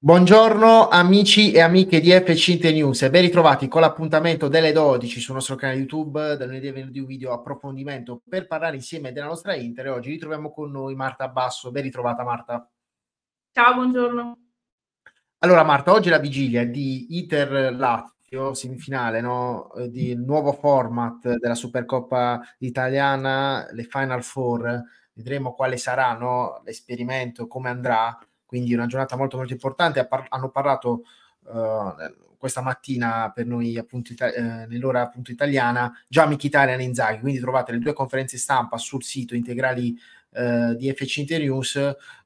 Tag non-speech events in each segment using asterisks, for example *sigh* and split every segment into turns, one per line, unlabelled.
Buongiorno amici e amiche di FC News ben ritrovati con l'appuntamento delle 12 sul nostro canale YouTube. Da lunedì è venuto un video approfondimento per parlare insieme della nostra Inter e oggi ritroviamo con noi Marta Basso. Ben ritrovata Marta.
Ciao, buongiorno.
Allora Marta, oggi è la vigilia di Inter Lazio, semifinale no? Eh, di nuovo format della Supercoppa italiana, le Final Four. Vedremo quale sarà no? l'esperimento, come andrà quindi una giornata molto molto importante. Par- hanno parlato uh, questa mattina per noi appunto ita- eh, nell'ora appunto italiana già Mkhitaryan e Inzaghi, quindi trovate le due conferenze stampa sul sito integrali eh, di FC Internews.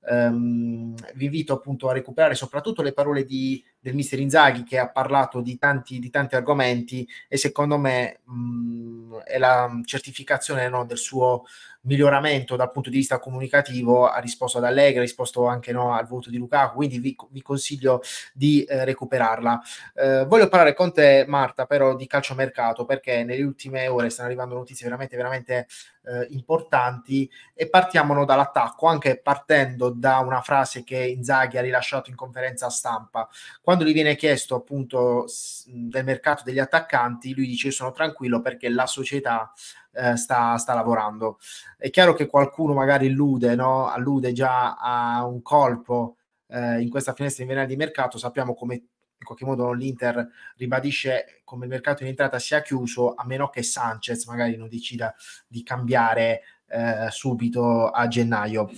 Um, ehm, vi invito appunto a recuperare soprattutto le parole di, del mister Inzaghi che ha parlato di tanti, di tanti argomenti e secondo me mh, mm, è la certificazione no, del suo miglioramento dal punto di vista comunicativo, ha risposto ad Allegra, ha risposto anche no, al voto di Lukaku, quindi vi, vi consiglio di eh, recuperarla. Eh, voglio parlare con te Marta però di calciomercato perché nelle ultime ore stanno arrivando notizie veramente, veramente eh, importanti e partiamo dall'attacco, anche partendo da una frase che Inzaghi ha rilasciato in conferenza stampa. Quando gli viene chiesto appunto del mercato degli attaccanti, lui dice sono tranquillo perché la società eh, sta, sta, lavorando. È chiaro che qualcuno magari illude, no? allude già a un colpo eh, in questa finestra invernale di mercato, sappiamo come in qualche modo l'Inter ribadisce come il mercato in entrata sia chiuso, a meno che Sanchez magari non decida di cambiare eh, subito a gennaio.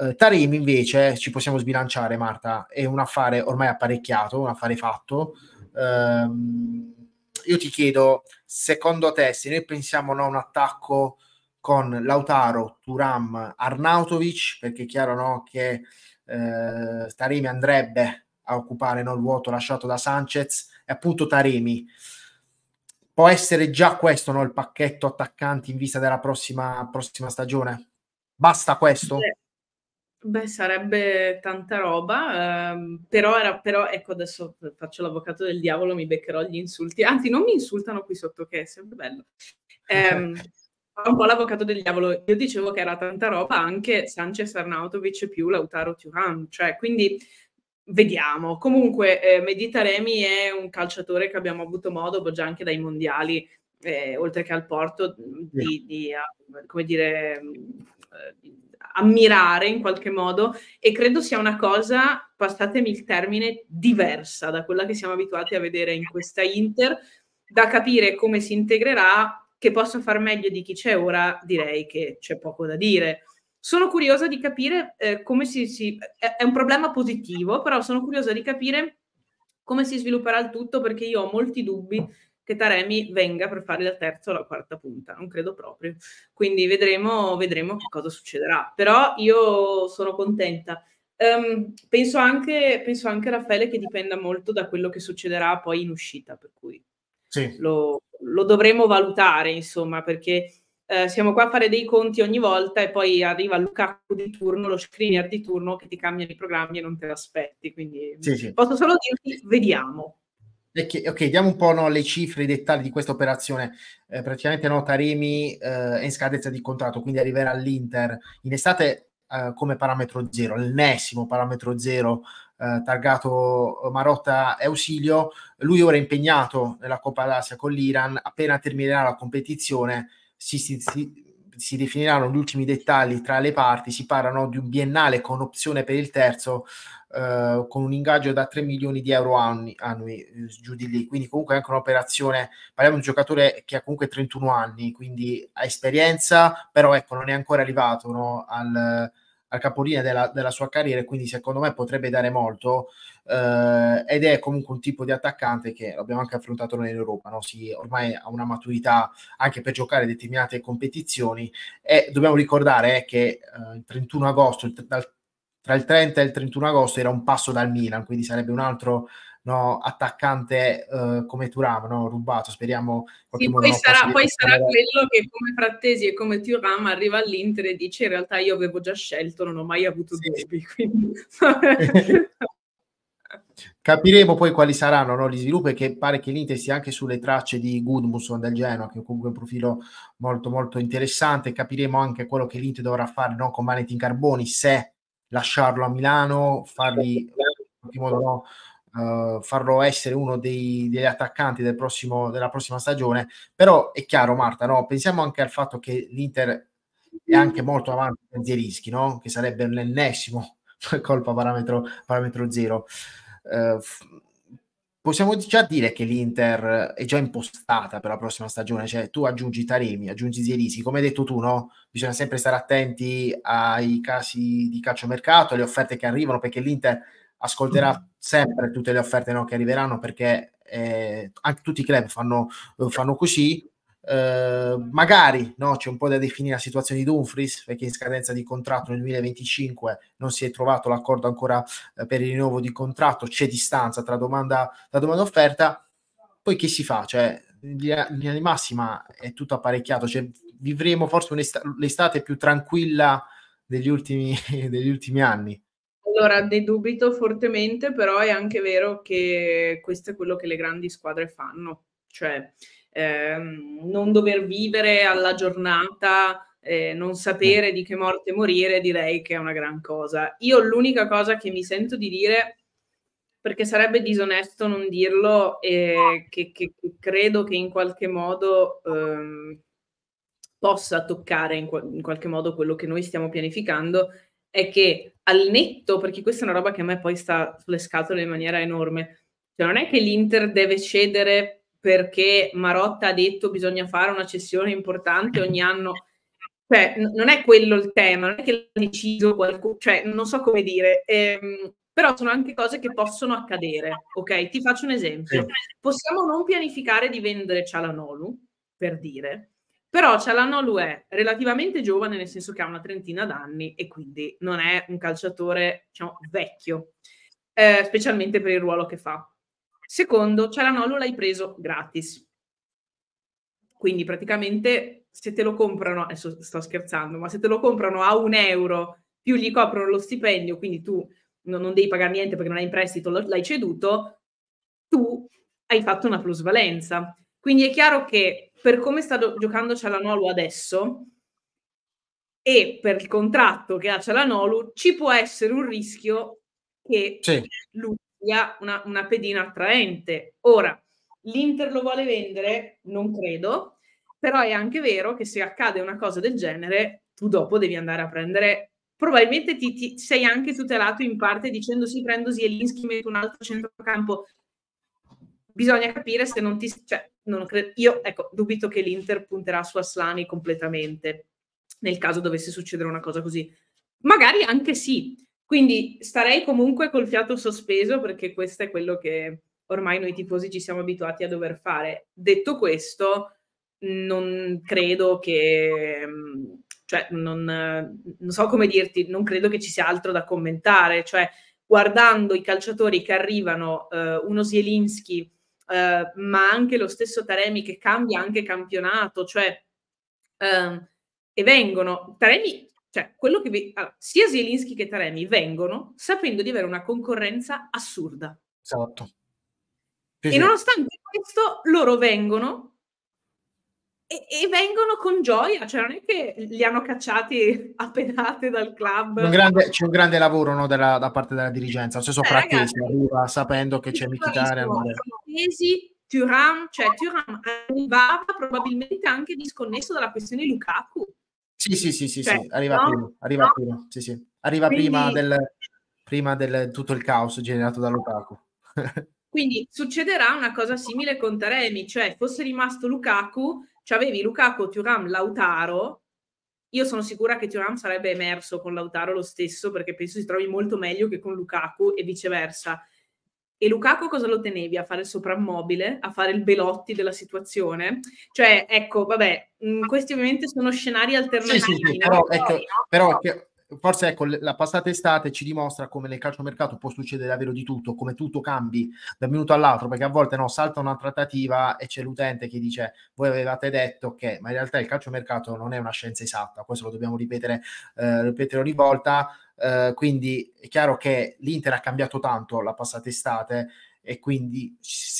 Eh, Tarim invece ci possiamo sbilanciare, Marta, è un affare ormai apparecchiato, un affare fatto. Ehm, io ti chiedo, secondo te, se noi pensiamo a no, un attacco con Lautaro, Turam, Arnautovic, perché è chiaro no, che eh, Taremi andrebbe a occupare no, il vuoto lasciato da Sanchez, e appunto Taremi. Può essere già questo no, il pacchetto attaccanti in vista della prossima, prossima stagione? Basta questo? Beh
Beh, sarebbe tanta roba, ehm, però, era, però ecco adesso faccio l'avvocato del diavolo, mi beccherò gli insulti, anzi non mi insultano qui sotto che è sempre bello. Ehm, un po' l'avvocato del diavolo, io dicevo che era tanta roba anche Sanchez Arnautovic più Lautaro Turan, cioè quindi vediamo. Comunque eh, Medita Remi è un calciatore che abbiamo avuto modo boh, già anche dai mondiali, eh, oltre che al porto, di, di, eh, come dire... Di, mm, eh, ammirare in qualche modo e credo sia una cosa, passatemi il termine, diversa da quella che siamo abituati a vedere in questa Inter, da capire come si integrerà, che possa far meglio di chi c'è ora, direi che c'è poco da dire. Sono curiosa di capire eh, come si, si... è un problema positivo, però sono curiosa di capire come si svilupperà il tutto perché io ho molti dubbi che Taremi venga per fare la terza o la quarta punta, non credo proprio. Quindi vedremo, vedremo cosa succederà. Però io sono contenta. Um, penso, anche, penso anche, Raffaele, che dipenda molto da quello che succederà poi in uscita, per cui sì. lo, lo dovremo valutare, insomma, perché... Eh, siamo qua a fare dei conti ogni volta e poi arriva Lukaku di turno, lo screener di turno che ti cambia i programmi e non te l'aspetti. Quindi sì, sì. posso solo dirti, vediamo.
Che, ok, diamo un po' no, le cifre, i dettagli di questa operazione. Eh, praticamente no, Taremi eh, è in scadenza di contratto, quindi arriverà all'Inter in estate eh, come parametro zero, l'ennesimo parametro zero eh, targato Marotta e Ausilio. Lui ora è impegnato nella Coppa d'Asia con l'Iran, appena terminerà la competizione si, si, si si definiranno gli ultimi dettagli tra le parti, si parlano di un biennale con opzione per il terzo eh, con un ingaggio da 3 milioni di euro annui, annui, eh, giù di lì, quindi comunque è anche un'operazione, parliamo di un giocatore che ha comunque 31 anni, quindi ha esperienza, però ecco non è ancora arrivato no, al al capolinea della, della, sua carriera quindi secondo me potrebbe dare molto eh, ed è comunque un tipo di attaccante che abbiamo anche affrontato noi in Europa, no? si, ormai ha una maturità anche per giocare determinate competizioni e dobbiamo ricordare eh, che eh, il 31 agosto, il, dal, tra il 30 e il 31 agosto era un passo dal Milan, quindi sarebbe un altro no, attaccante eh, come Turam, no? rubato, speriamo. Sì, poi, sarà, poi sarà, quello
che come Frattesi e come Turam arriva all'Inter e dice in realtà io avevo già scelto, non ho mai avuto sì. dubbi. *laughs* Quindi... *laughs*
Capiremo poi quali saranno no, gli sviluppi, che pare che l'Inter sia anche sulle tracce di Gudmusson del Genoa, che è comunque un profilo molto molto interessante. Capiremo anche quello che l'Inter dovrà fare no, con Valentin Carboni, se lasciarlo a Milano, fargli in qualche modo no, uh, farlo essere uno dei, degli attaccanti del prossimo, della prossima stagione, però è chiaro Marta, no? pensiamo anche al fatto che l'Inter è anche molto avanti per Zierischi, no? che sarebbe l'ennesimo *laughs* colpa parametro, parametro zero. Uh, possiamo già dire che l'Inter è già impostata per la prossima stagione, cioè tu aggiungi Taremi, aggiungi Zierisi, come hai detto tu, no? Bisogna sempre stare attenti ai casi di calcio mercato, alle offerte che arrivano, perché l'Inter ascolterà mm. sempre tutte le offerte no, che arriveranno perché eh, anche tutti i club fanno, fanno così. Eh, magari no, c'è un po' da definire la situazione di Dumfries perché in scadenza di contratto nel 2025 non si è trovato l'accordo ancora eh, per il rinnovo di contratto, c'è distanza tra domanda, tra domanda e offerta. Poi che si fa? Cioè, linea di massima è tutto apparecchiato, cioè, vivremo forse l'estate più tranquilla degli ultimi, *laughs* degli ultimi anni.
Allora, ne dubito fortemente, però è anche vero che questo è quello che le grandi squadre fanno, cioè ehm, non dover vivere alla giornata, eh, non sapere di che morte morire, direi che è una gran cosa. Io l'unica cosa che mi sento di dire perché sarebbe disonesto non dirlo e che, che, credo che in qualche modo ehm, possa toccare in, in, qualche modo quello che noi stiamo pianificando è che al netto, perché questa è una roba che a me poi sta sulle scatole in maniera enorme, cioè non è che l'Inter deve cedere perché Marotta ha detto bisogna fare una cessione importante ogni anno, cioè n- non è quello il tema, non è che l'ha deciso qualcuno, cioè non so come dire, ehm, però sono anche cose che possono accadere, ok? Ti faccio un esempio, sì. possiamo non pianificare di vendere Cialanolu, per dire, però Cialanno lo è relativamente giovane, nel senso che ha una trentina d'anni e quindi non è un calciatore diciamo, vecchio, eh, specialmente per il ruolo che fa. Secondo, Cialanolo l'hai preso gratis. Quindi praticamente se te lo comprano, adesso sto scherzando, ma se te lo comprano a un euro più gli coprono lo stipendio, quindi tu non, non devi pagare niente perché non hai in prestito, l'hai ceduto, tu hai fatto una plusvalenza. Quindi è chiaro che per come sta giocando Cialanolu adesso e per il contratto che ha Cialanolu ci può essere un rischio che sì. lui sia una, una pedina attraente. Ora, l'Inter lo vuole vendere? Non credo, però è anche vero che se accade una cosa del genere, tu dopo devi andare a prendere probabilmente ti, ti, sei anche tutelato in parte dicendo sì, prendo Zielinski, metto un altro centrocampo bisogna capire se non ti... Cioè, non cre- io, ecco, dubito che l'Inter punterà su Aslani completamente, nel caso dovesse succedere una cosa così. Magari anche sì. Quindi starei comunque col fiato sospeso perché questo è quello che ormai noi tifosi ci siamo abituati a dover fare. Detto questo, non credo che... Cioè, non, non so come dirti, non credo che ci sia altro da commentare. Cioè, guardando i calciatori che arrivano, eh, uno Zielinski eh, ma anche lo stesso Taremi che cambia anche campionato, cioè eh, e vengono Taremi, cioè quello che vi, allora, sia Zielinski che Taremi vengono sapendo di avere una concorrenza assurda. Esatto. Sì, sì. E nonostante questo, loro vengono e, e, vengono con gioia, cioè non è che li hanno cacciati a *laughs* pedate dal club. Un grande,
c'è un grande lavoro no, della, da parte della dirigenza, nel senso eh, sapendo che c'è Michitare
francesi, Turam, cioè Turam arrivava probabilmente anche disconnesso dalla questione Lukaku.
Sì, sì, sì, sì, cioè, sì. arriva, no? prima, arriva no? prima, sì, sì. Arriva quindi, prima, del, prima del tutto il caos generato da Lukaku.
*laughs* quindi succederà una cosa simile con Taremi, cioè fosse rimasto Lukaku, cioè avevi Lukaku, Turam, Lautaro, io sono sicura che Turam sarebbe emerso con Lautaro lo stesso perché penso si trovi molto meglio che con Lukaku e viceversa. E Lukaku cosa lo tenevi? A fare il soprammobile? A fare il Belotti della situazione? Cioè, ecco, vabbè, questi ovviamente sono scenari alternativi. Sì, sì, sì, però,
ecco, però che, forse ecco, la passata estate ci dimostra come nel calciomercato può succedere davvero di tutto, come tutto cambi da un minuto all'altro, perché a volte no, salta una trattativa e c'è l'utente che dice voi avevate detto che, ma in realtà il calciomercato non è una scienza esatta, questo lo dobbiamo ripetere, eh, ripetere ogni volta, eh, quindi è chiaro che l'Inter ha cambiato tanto la passata estate e quindi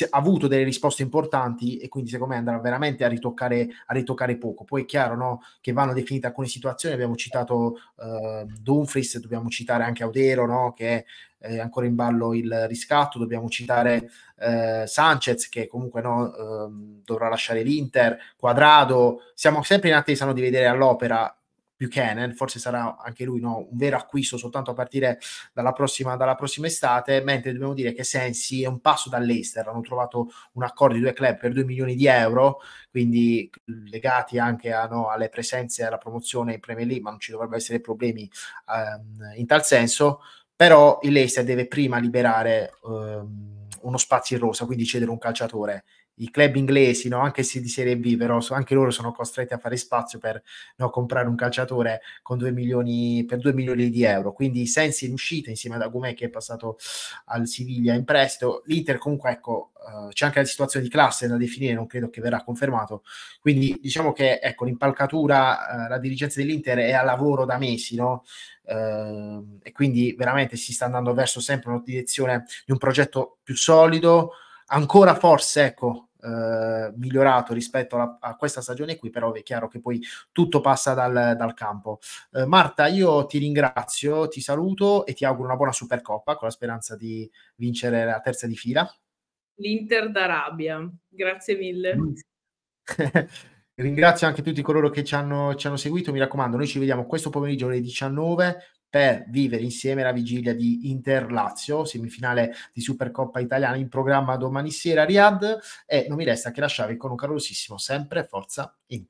ha avuto delle risposte importanti e quindi secondo me andrà veramente a ritoccare, a ritoccare poco. Poi è chiaro no, che vanno definite alcune situazioni, abbiamo citato eh, Dumfries, dobbiamo citare anche Audero no, che è ancora in ballo il riscatto, dobbiamo citare eh, Sanchez che comunque no, eh, dovrà lasciare l'Inter, Quadrado, siamo sempre in attesa no, di vedere all'opera Buchanan, forse sarà anche lui no, un vero acquisto soltanto a partire dalla prossima, dalla prossima estate, mentre dobbiamo dire che Sensi è un passo dall'Eister, hanno trovato un accordo di due club per 2 milioni di euro, quindi legati anche a, no, alle presenze e alla promozione in Premier League, ma non ci dovrebbero essere problemi ehm, in tal senso, però il Leicester deve prima liberare ehm, uno spazio in rosa, quindi cedere un calciatore i club inglesi, no? anche se di Serie B, però anche loro sono costretti a fare spazio per no, comprare un calciatore 2 milioni, per 2 milioni di euro. Quindi Sensi in uscita insieme ad Agumè che è passato al Siviglia in prestito. L'Inter comunque ecco, uh, c'è anche la situazione di classe da definire, non credo che verrà confermato. Quindi diciamo che ecco, l'impalcatura, uh, la dirigenza dell'Inter è a lavoro da mesi, no? uh, e quindi veramente si sta andando verso sempre una direzione di un progetto più solido, ancora forse ecco, eh, migliorato rispetto alla, a questa stagione qui, però è chiaro che poi tutto passa dal, dal campo. Eh, Marta, io ti ringrazio, ti saluto e ti auguro una buona Supercoppa con la speranza di vincere la terza di fila.
L'Inter d'Arabia, grazie mille. Mm.
*laughs* Ringrazio anche tutti coloro che ci hanno, ci hanno seguito, mi raccomando, noi ci vediamo questo pomeriggio alle 19 per vivere insieme la vigilia di Inter-Lazio, semifinale di Supercoppa italiana in programma domani sera a Riyadh e non mi resta che lasciarvi con un calorosissimo sempre forza Inter.